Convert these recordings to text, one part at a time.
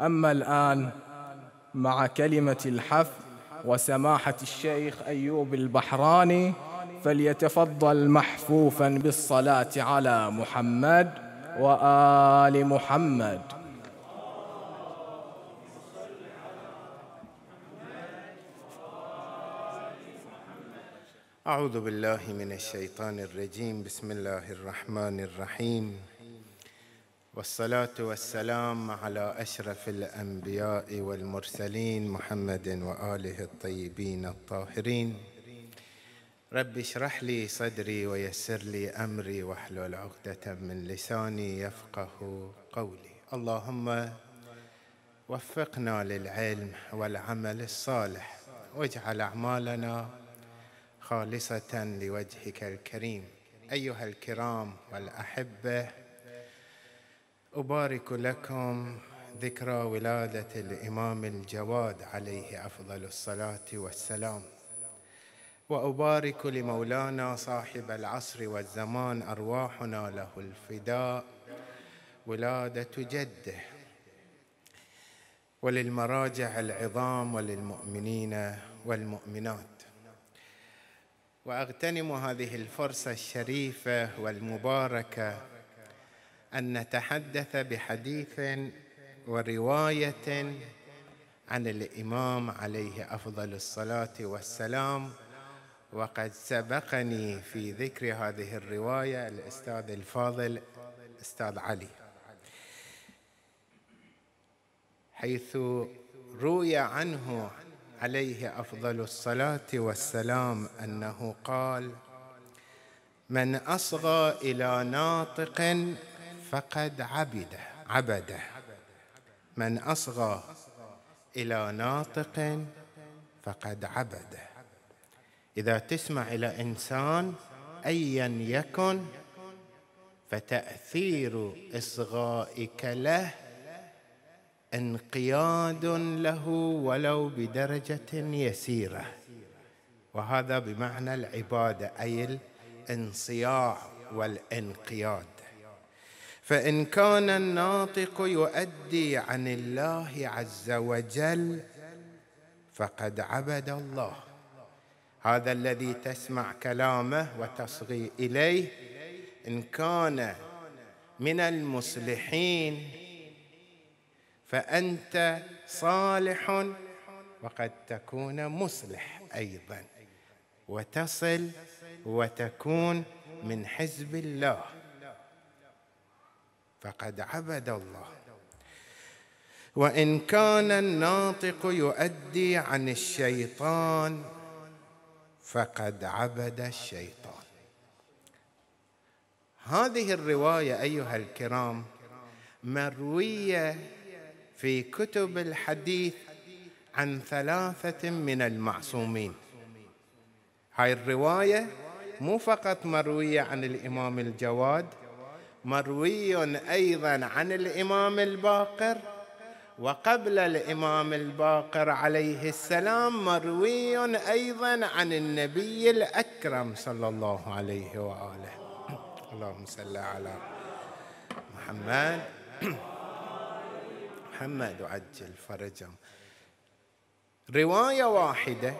أما الآن مع كلمة الحف وسماحة الشيخ أيوب البحراني فليتفضل محفوفا بالصلاة على محمد وآل محمد أعوذ بالله من الشيطان الرجيم بسم الله الرحمن الرحيم والصلاة والسلام على أشرف الأنبياء والمرسلين محمد وآله الطيبين الطاهرين رب اشرح لي صدري ويسر لي أمري واحلل عقدة من لساني يفقه قولي اللهم وفقنا للعلم والعمل الصالح واجعل أعمالنا خالصة لوجهك الكريم أيها الكرام والأحبة أبارك لكم ذكرى ولادة الإمام الجواد عليه أفضل الصلاة والسلام وأبارك لمولانا صاحب العصر والزمان أرواحنا له الفداء ولادة جده وللمراجع العظام وللمؤمنين والمؤمنات واغتنم هذه الفرصه الشريفه والمباركه ان نتحدث بحديث وروايه عن الامام عليه افضل الصلاه والسلام وقد سبقني في ذكر هذه الروايه الاستاذ الفاضل استاذ علي حيث روي عنه عليه افضل الصلاه والسلام انه قال من اصغى الى ناطق فقد عبده عبده من أصغى إلى ناطق فقد عبده إذا تسمع إلى إنسان أيا يكن فتأثير إصغائك له انقياد له ولو بدرجة يسيرة وهذا بمعنى العبادة أي الانصياع والانقياد فان كان الناطق يؤدي عن الله عز وجل فقد عبد الله هذا الذي تسمع كلامه وتصغي اليه ان كان من المصلحين فانت صالح وقد تكون مصلح ايضا وتصل وتكون من حزب الله فقد عبد الله وان كان الناطق يؤدي عن الشيطان فقد عبد الشيطان هذه الروايه ايها الكرام مرويه في كتب الحديث عن ثلاثه من المعصومين هاي الروايه مو فقط مرويه عن الامام الجواد مروي ايضا عن الامام الباقر وقبل الامام الباقر عليه السلام مروي ايضا عن النبي الاكرم صلى الله عليه واله اللهم صل على محمد محمد وعجل فرجا روايه واحده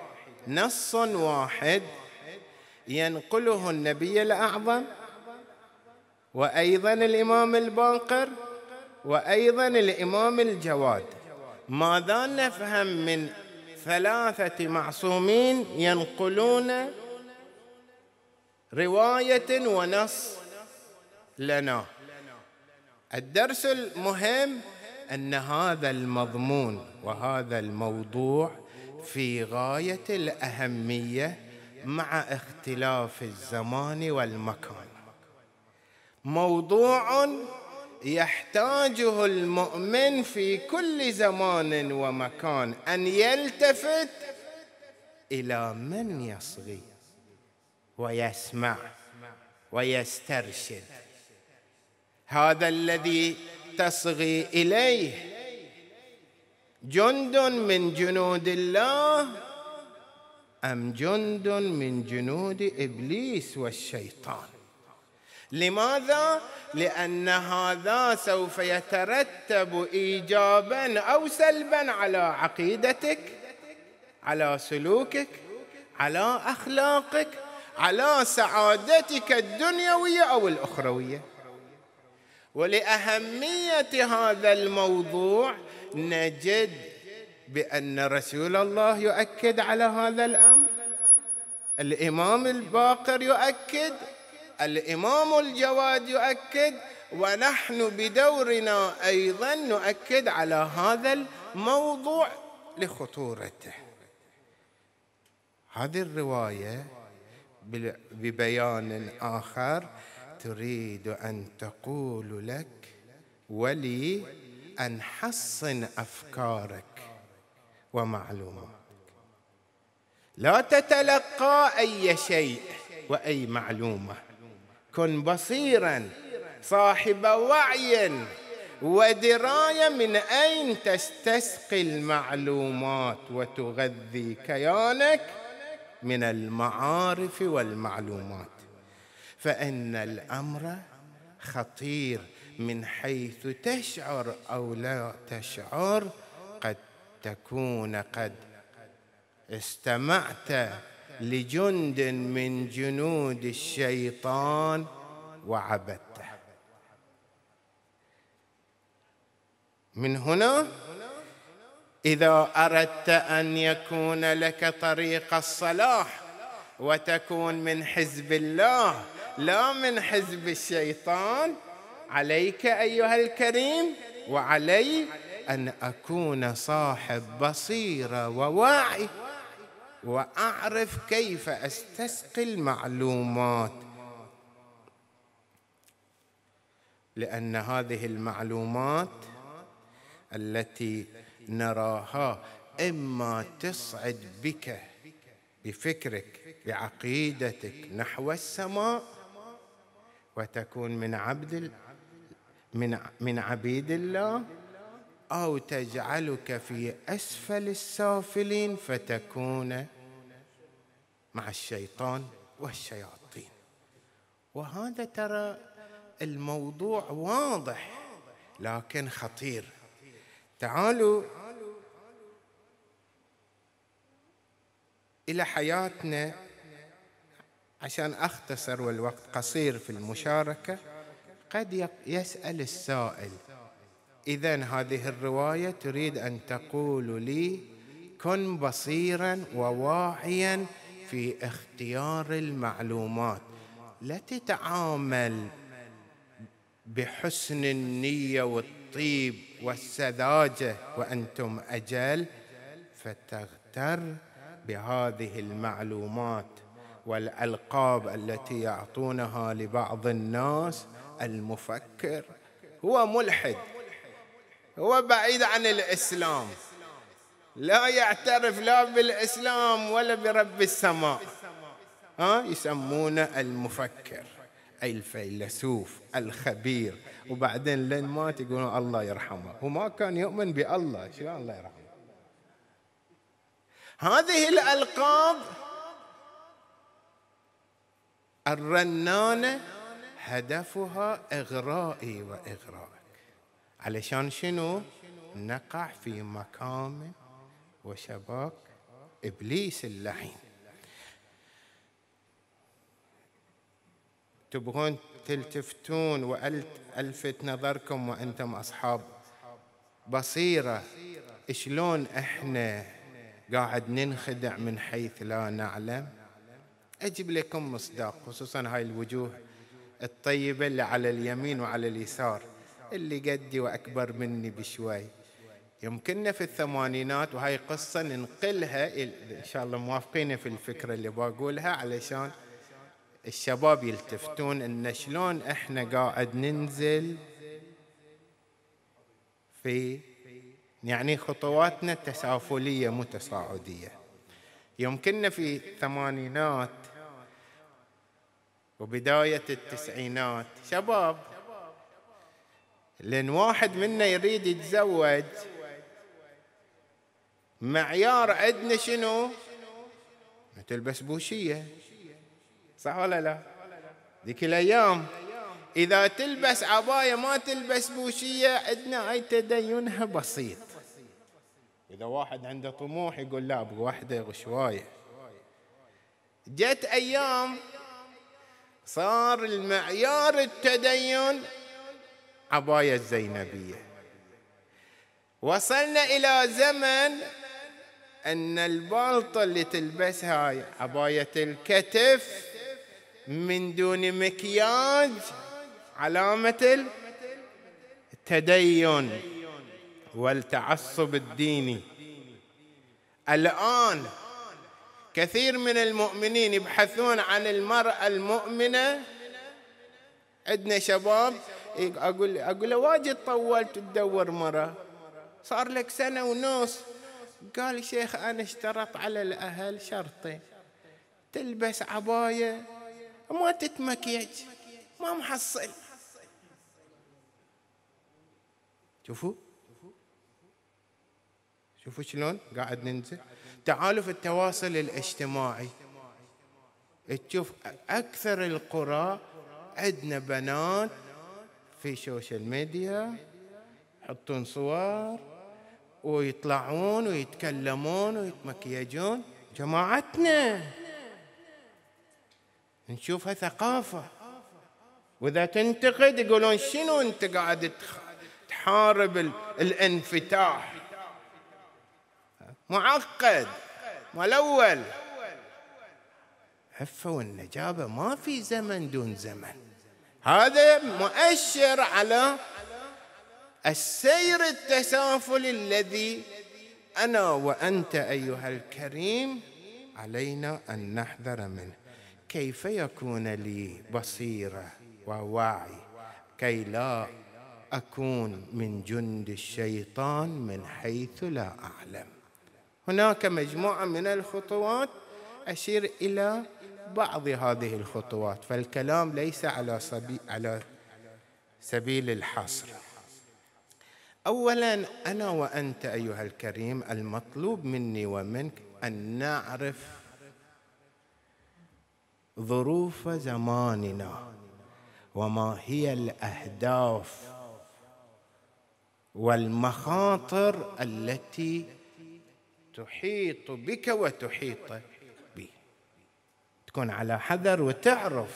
نص واحد ينقله النبي الاعظم وأيضا الإمام الباقر وأيضا الإمام الجواد ماذا نفهم من ثلاثة معصومين ينقلون رواية ونص لنا الدرس المهم أن هذا المضمون وهذا الموضوع في غاية الأهمية مع اختلاف الزمان والمكان موضوع يحتاجه المؤمن في كل زمان ومكان ان يلتفت الى من يصغي ويسمع ويسترشد هذا الذي تصغي اليه جند من جنود الله ام جند من جنود ابليس والشيطان لماذا؟ لأن هذا سوف يترتب إيجابا أو سلبا على عقيدتك على سلوكك على أخلاقك على سعادتك الدنيوية أو الأخروية ولأهمية هذا الموضوع نجد بأن رسول الله يؤكد على هذا الأمر الإمام الباقر يؤكد الامام الجواد يؤكد ونحن بدورنا ايضا نؤكد على هذا الموضوع لخطورته هذه الروايه ببيان اخر تريد ان تقول لك ولي ان حصن افكارك ومعلوماتك لا تتلقى اي شيء واي معلومه كن بصيرا صاحب وعي ودرايه من اين تستسقي المعلومات وتغذي كيانك من المعارف والمعلومات فان الامر خطير من حيث تشعر او لا تشعر قد تكون قد استمعت لجند من جنود الشيطان وعبدته من هنا اذا اردت ان يكون لك طريق الصلاح وتكون من حزب الله لا من حزب الشيطان عليك ايها الكريم وعلي ان اكون صاحب بصيره ووعي واعرف كيف استسقي المعلومات لان هذه المعلومات التي نراها اما تصعد بك بفكرك بعقيدتك نحو السماء وتكون من عبد من من عبيد الله او تجعلك في اسفل السافلين فتكون مع الشيطان والشياطين وهذا ترى الموضوع واضح لكن خطير تعالوا الى حياتنا عشان اختصر والوقت قصير في المشاركه قد يسال السائل اذا هذه الروايه تريد ان تقول لي كن بصيرا وواعيا في اختيار المعلومات لا تتعامل بحسن النيه والطيب والسذاجه وانتم اجل فتغتر بهذه المعلومات والالقاب التي يعطونها لبعض الناس المفكر هو ملحد هو بعيد عن الإسلام لا يعترف لا بالإسلام ولا برب السماء ها يسمونه المفكر أي الفيلسوف الخبير وبعدين لين مات يقولون الله يرحمه هو ما كان يؤمن بالله شو الله يرحمه هذه الألقاب الرنانة هدفها إغرائي وإغرائي علشان شنو نقع في مقام وشباك إبليس اللعين تبغون تلتفتون وألفت نظركم وأنتم أصحاب بصيرة شلون إحنا قاعد ننخدع من حيث لا نعلم أجيب لكم مصداق خصوصا هاي الوجوه الطيبة اللي على اليمين وعلى اليسار اللي قدي وأكبر مني بشوي يمكننا في الثمانينات وهاي قصة ننقلها إن شاء الله موافقين في الفكرة اللي بقولها علشان الشباب يلتفتون إن شلون إحنا قاعد ننزل في يعني خطواتنا تسافلية مو تصاعدية يمكننا في الثمانينات وبداية التسعينات شباب لأن واحد منا يريد يتزوج معيار عندنا شنو؟ تلبس بوشيه صح ولا لا؟ ذيك الأيام إذا تلبس عباية ما تلبس بوشية عندنا أي تدينها بسيط إذا واحد عنده طموح يقول لا أبغى واحدة غشواية جت أيام صار المعيار التدين عباية الزينبية وصلنا إلى زمن أن البلطة اللي تلبسها عباية الكتف من دون مكياج علامة التدين والتعصب الديني الآن كثير من المؤمنين يبحثون عن المرأة المؤمنة عندنا شباب إيه، اقول اقول له واجد طولت تدور مره صار لك سنه ونص قال شيخ انا اشترط على الاهل شرطين تلبس عبايه ما تتمكيج ما محصل شوفوا شوفوا شلون قاعد ننزل تعالوا في التواصل الاجتماعي تشوف اكثر القرى عندنا بنات في سوشيال ميديا يحطون صور ويطلعون ويتكلمون ويتمكيجون جماعتنا نشوفها ثقافة وإذا تنتقد يقولون شنو أنت قاعد تحارب الانفتاح معقد ملول عفة والنجابة ما في زمن دون زمن هذا مؤشر على السير التسافل الذي انا وانت ايها الكريم علينا ان نحذر منه كيف يكون لي بصيره ووعي كي لا اكون من جند الشيطان من حيث لا اعلم هناك مجموعه من الخطوات اشير الى بعض هذه الخطوات فالكلام ليس على, سبي على سبيل الحصر اولا انا وانت ايها الكريم المطلوب مني ومنك ان نعرف ظروف زماننا وما هي الاهداف والمخاطر التي تحيط بك وتحيطك تكون على حذر وتعرف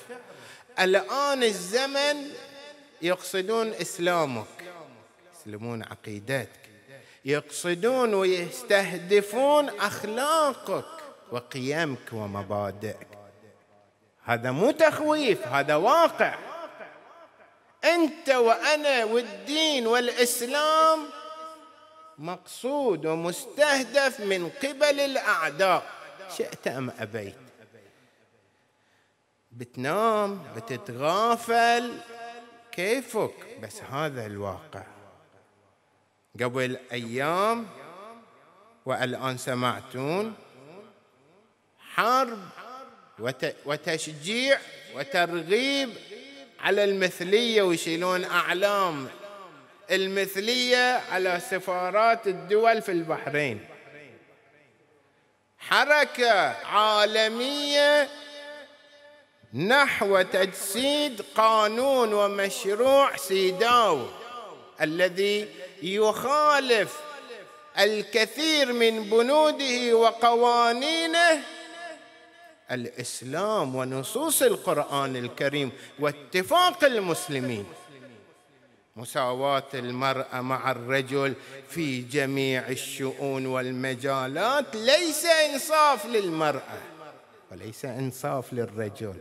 الآن الزمن يقصدون إسلامك يسلمون عقيدتك يقصدون ويستهدفون أخلاقك وقيمك ومبادئك هذا مو تخويف هذا واقع أنت وأنا والدين والإسلام مقصود ومستهدف من قبل الأعداء شئت أم أبيت بتنام بتتغافل كيفك بس هذا الواقع قبل أيام والآن سمعتون حرب وتشجيع وترغيب على المثلية ويشيلون أعلام المثلية على سفارات الدول في البحرين حركة عالمية نحو تجسيد قانون ومشروع سيداو الذي يخالف الكثير من بنوده وقوانينه الاسلام ونصوص القران الكريم واتفاق المسلمين مساواه المراه مع الرجل في جميع الشؤون والمجالات ليس انصاف للمراه وليس انصاف للرجل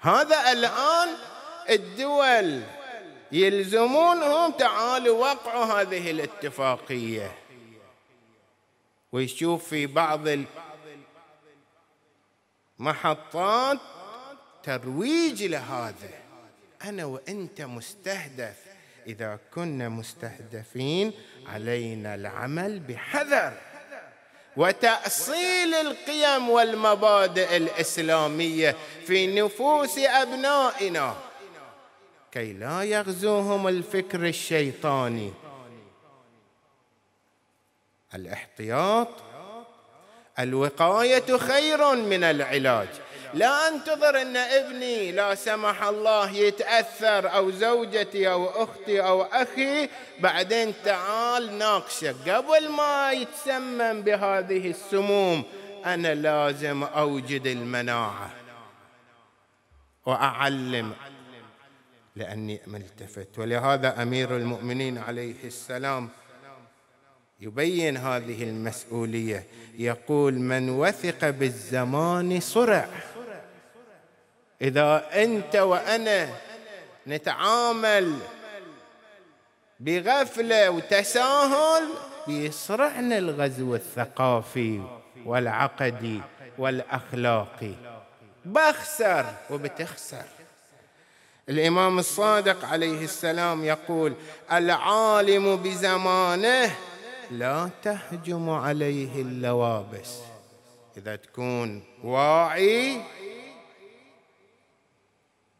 هذا الآن الدول يلزمونهم تعالوا وقعوا هذه الاتفاقية ويشوف في بعض محطات ترويج لهذا أنا وأنت مستهدف إذا كنا مستهدفين علينا العمل بحذر وتأصيل القيم والمبادئ الإسلامية في نفوس أبنائنا كي لا يغزوهم الفكر الشيطاني الاحتياط الوقاية خير من العلاج لا أنتظر أن ابني لا سمح الله يتأثر أو زوجتي أو أختي أو أخي بعدين تعال ناقشك قبل ما يتسمم بهذه السموم أنا لازم أوجد المناعة وأعلم لأني ملتفت ولهذا أمير المؤمنين عليه السلام يبين هذه المسؤوليه يقول من وثق بالزمان صرع إذا أنت وأنا نتعامل بغفلة وتساهل بيصرعنا الغزو الثقافي والعقدي والأخلاقي بخسر وبتخسر الإمام الصادق عليه السلام يقول العالم بزمانه لا تهجم عليه اللوابس إذا تكون واعي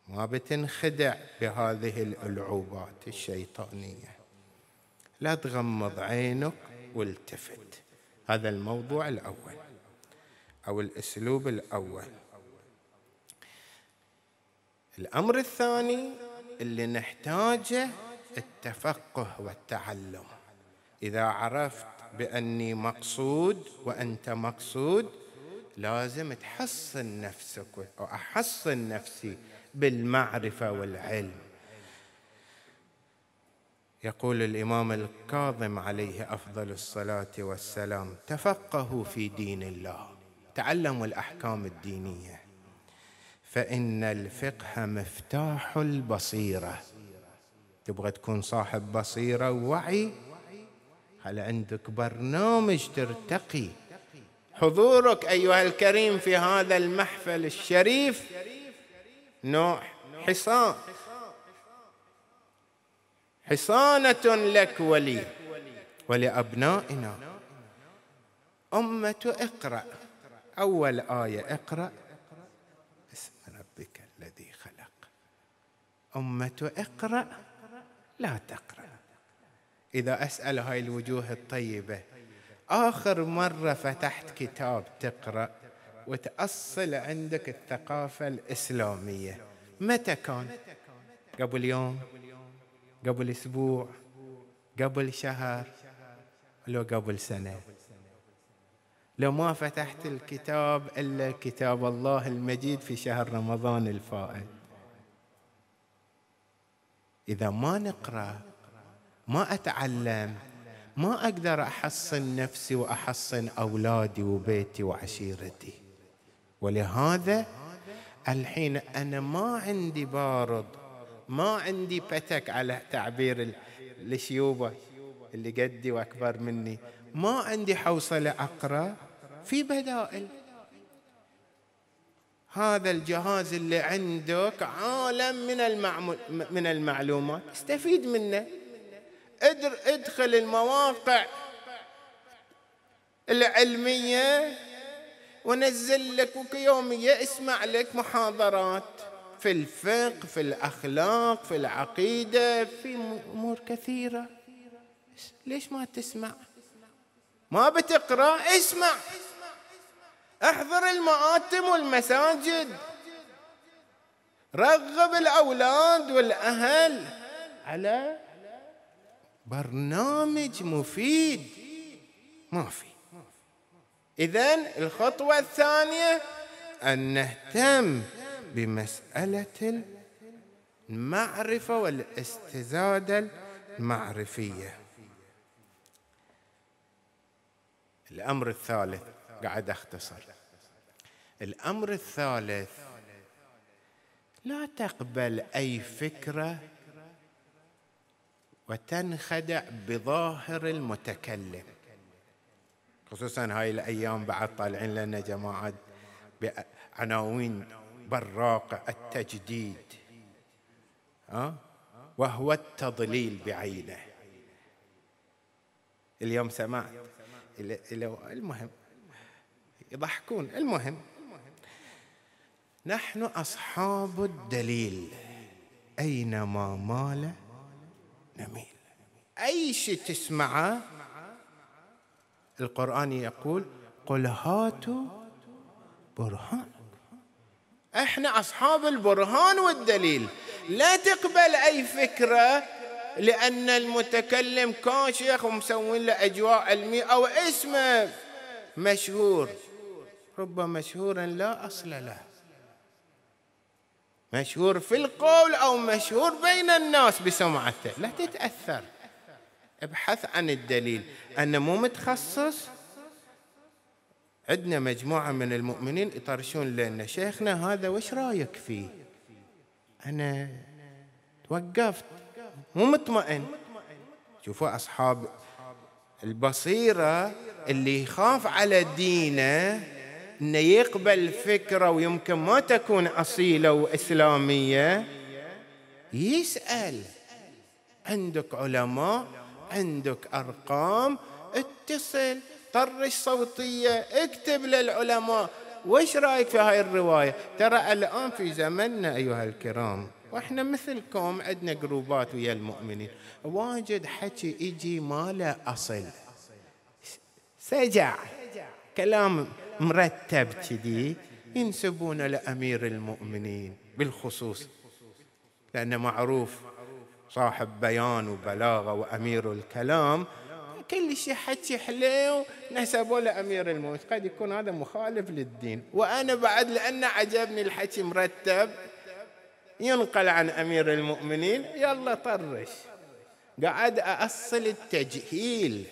ما بتنخدع بهذه الألعوبات الشيطانية لا تغمض عينك والتفت هذا الموضوع الأول أو الأسلوب الأول الأمر الثاني اللي نحتاجه التفقه والتعلم إذا عرفت بأني مقصود وأنت مقصود لازم تحصن نفسك وأحصن نفسي بالمعرفه والعلم يقول الامام الكاظم عليه افضل الصلاه والسلام تفقهوا في دين الله تعلموا الاحكام الدينيه فان الفقه مفتاح البصيره تبغى تكون صاحب بصيره ووعي هل عندك برنامج ترتقي حضورك ايها الكريم في هذا المحفل الشريف نوح حصان حصانة لك ولي ولأبنائنا أمة اقرأ أول آية اقرأ اسم ربك الذي خلق أمة اقرأ لا تقرأ إذا أسأل هاي الوجوه الطيبة آخر مرة فتحت كتاب تقرأ وتأصل عندك الثقافة الإسلامية متى كان؟ قبل يوم قبل أسبوع قبل شهر لو قبل سنة لو ما فتحت الكتاب إلا كتاب الله المجيد في شهر رمضان الفائت إذا ما نقرأ ما أتعلم ما أقدر أحصن نفسي وأحصن أولادي وبيتي وعشيرتي ولهذا الحين أنا ما عندي بارض ما عندي بتك على تعبير الشيوبة اللي قدي وأكبر مني ما عندي حوصلة أقرأ في بدائل هذا الجهاز اللي عندك عالم من من المعلومات استفيد منه ادخل المواقع العلمية ونزل لك يومية اسمع لك محاضرات في الفقه في الأخلاق في العقيدة في أمور كثيرة ليش ما تسمع ما بتقرأ اسمع احضر المآتم والمساجد رغب الأولاد والأهل على برنامج مفيد ما في إذا الخطوة الثانية أن نهتم بمسألة المعرفة والاستزادة المعرفية الأمر الثالث قاعد أختصر الأمر الثالث لا تقبل أي فكرة وتنخدع بظاهر المتكلم خصوصا هاي الأيام بعد طالعين لنا جماعات بعناوين براقة التجديد أه؟ وهو التضليل بعينه اليوم سمعت المهم يضحكون المهم نحن أصحاب الدليل أينما مال نميل أي شيء تسمعه القرآن يقول قل هاتوا برهان احنا اصحاب البرهان والدليل لا تقبل اي فكره لان المتكلم كاشخ ومسوين له اجواء علميه او اسمه مشهور ربما مشهورا لا اصل له مشهور في القول او مشهور بين الناس بسمعته لا تتاثر ابحث عن الدليل أنا مو متخصص عندنا مجموعة من المؤمنين يطرشون لنا شيخنا هذا وش رايك فيه أنا توقفت مو مطمئن شوفوا أصحاب البصيرة اللي يخاف على دينه انه يقبل فكرة ويمكن ما تكون أصيلة وإسلامية يسأل عندك علماء عندك أرقام اتصل طرش صوتية اكتب للعلماء وش رايك في هاي الرواية ترى الآن في زمننا أيها الكرام واحنا مثلكم عندنا جروبات ويا المؤمنين واجد حكي يجي ما له أصل سجع كلام مرتب كذي ينسبون لأمير المؤمنين بالخصوص لأنه معروف صاحب بيان وبلاغة وأمير الكلام كل شيء حكي حليو نسبوا لأمير الموت قد يكون هذا مخالف للدين وأنا بعد لأن عجبني الحكي مرتب ينقل عن أمير المؤمنين يلا طرش قاعد أصل التجهيل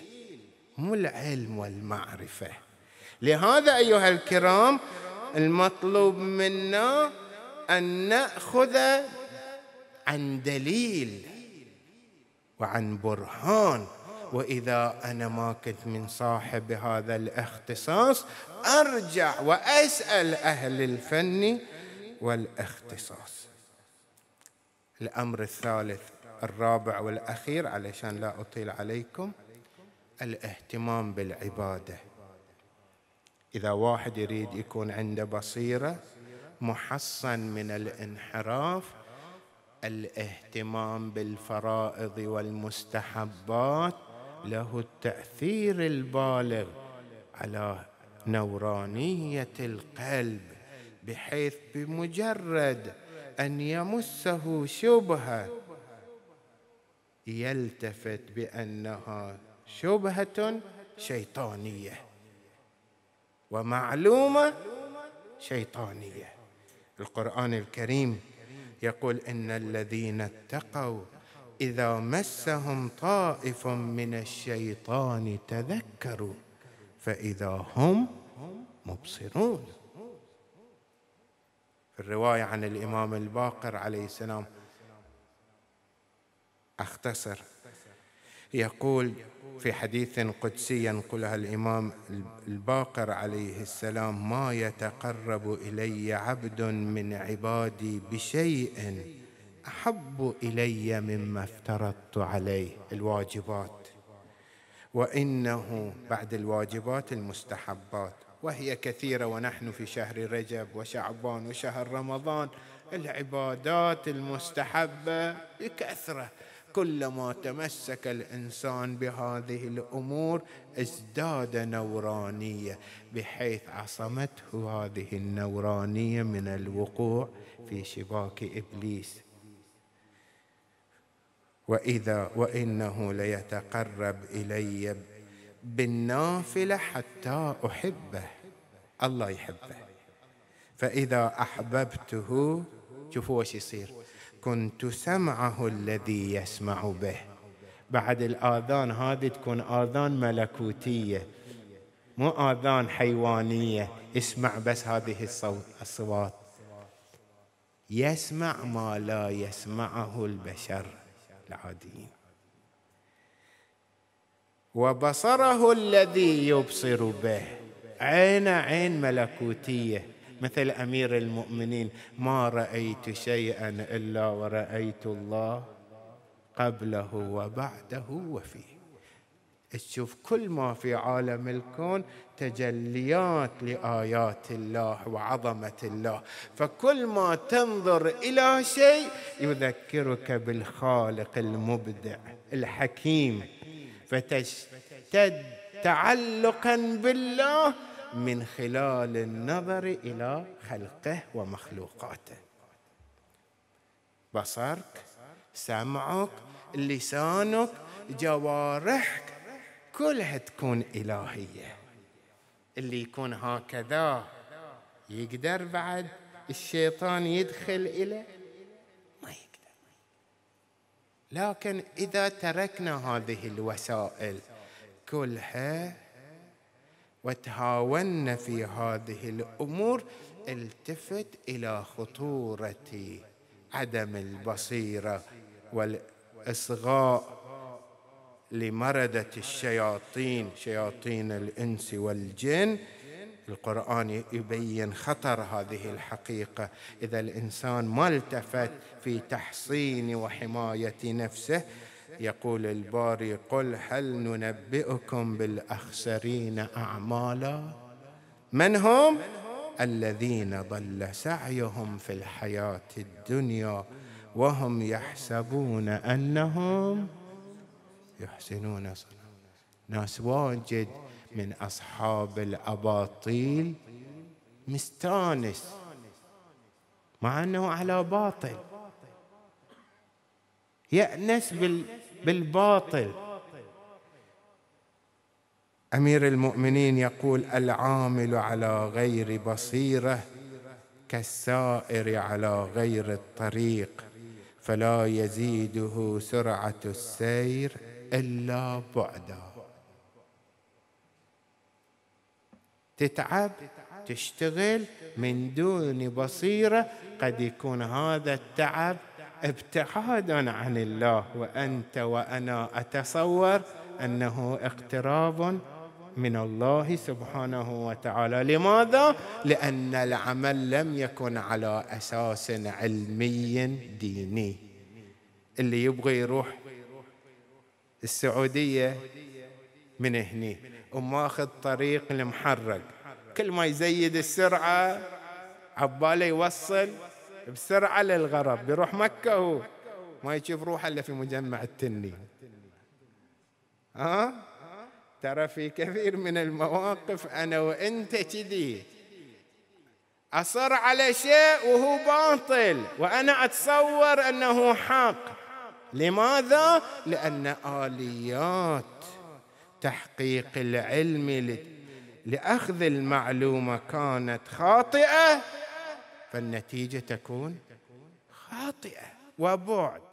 مو العلم والمعرفة لهذا أيها الكرام المطلوب منا أن نأخذ عن دليل وعن برهان واذا انا ما كنت من صاحب هذا الاختصاص ارجع واسال اهل الفن والاختصاص الامر الثالث الرابع والاخير علشان لا اطيل عليكم الاهتمام بالعباده اذا واحد يريد يكون عنده بصيره محصن من الانحراف الاهتمام بالفرائض والمستحبات له التاثير البالغ على نورانيه القلب بحيث بمجرد ان يمسه شبهه يلتفت بانها شبهه شيطانيه ومعلومه شيطانيه القران الكريم يقول ان الذين اتقوا اذا مسهم طائف من الشيطان تذكروا فاذا هم مبصرون في الروايه عن الامام الباقر عليه السلام اختصر يقول في حديث قدسي ينقلها الامام الباقر عليه السلام ما يتقرب الي عبد من عبادي بشيء احب الي مما افترضت عليه الواجبات وانه بعد الواجبات المستحبات وهي كثيره ونحن في شهر رجب وشعبان وشهر رمضان العبادات المستحبه بكثره كلما تمسك الانسان بهذه الامور ازداد نورانيه بحيث عصمته هذه النورانيه من الوقوع في شباك ابليس واذا وانه ليتقرب الي بالنافله حتى احبه الله يحبه فاذا احببته شوفوا وش يصير كنت سمعه الذي يسمع به بعد الآذان هذه تكون آذان ملكوتية مو آذان حيوانية اسمع بس هذه الصوت الصوات يسمع ما لا يسمعه البشر العاديين وبصره الذي يبصر به عين عين ملكوتيه مثل امير المؤمنين ما رايت شيئا الا ورايت الله قبله وبعده وفيه تشوف كل ما في عالم الكون تجليات لايات الله وعظمه الله فكل ما تنظر الى شيء يذكرك بالخالق المبدع الحكيم فتشتد تعلقا بالله من خلال النظر الى خلقه ومخلوقاته بصرك سمعك لسانك جوارحك كلها تكون الهيه اللي يكون هكذا يقدر بعد الشيطان يدخل اليه ما يقدر لكن إذا تركنا هذه الوسائل كلها وتهاون في هذه الامور التفت الى خطوره عدم البصيره والاصغاء لمرده الشياطين شياطين الانس والجن القرآن يبين خطر هذه الحقيقة إذا الإنسان ما التفت في تحصين وحماية نفسه يقول الباري قل هل ننبئكم بالأخسرين أعمالا من هم الذين ضل سعيهم في الحياة الدنيا وهم يحسبون أنهم يحسنون صنعا ناس واجد من أصحاب الأباطيل مستانس مع أنه على باطل يأنس بال بالباطل امير المؤمنين يقول العامل على غير بصيره كالسائر على غير الطريق فلا يزيده سرعه السير الا بعدا تتعب تشتغل من دون بصيره قد يكون هذا التعب ابتعادا عن الله وانت وانا اتصور انه اقتراب من الله سبحانه وتعالى لماذا لان العمل لم يكن على اساس علمي ديني اللي يبغى يروح السعوديه من هني وماخذ طريق المحرق كل ما يزيد السرعه عباله يوصل بسرعة للغرب بيروح مكة هو ما يشوف روحه إلا في مجمع التني ها أه؟ ترى في كثير من المواقف أنا وأنت كذي أصر على شيء وهو باطل وأنا أتصور أنه حق لماذا؟ لأن آليات تحقيق العلم لأخذ المعلومة كانت خاطئة فالنتيجه تكون خاطئه وبعد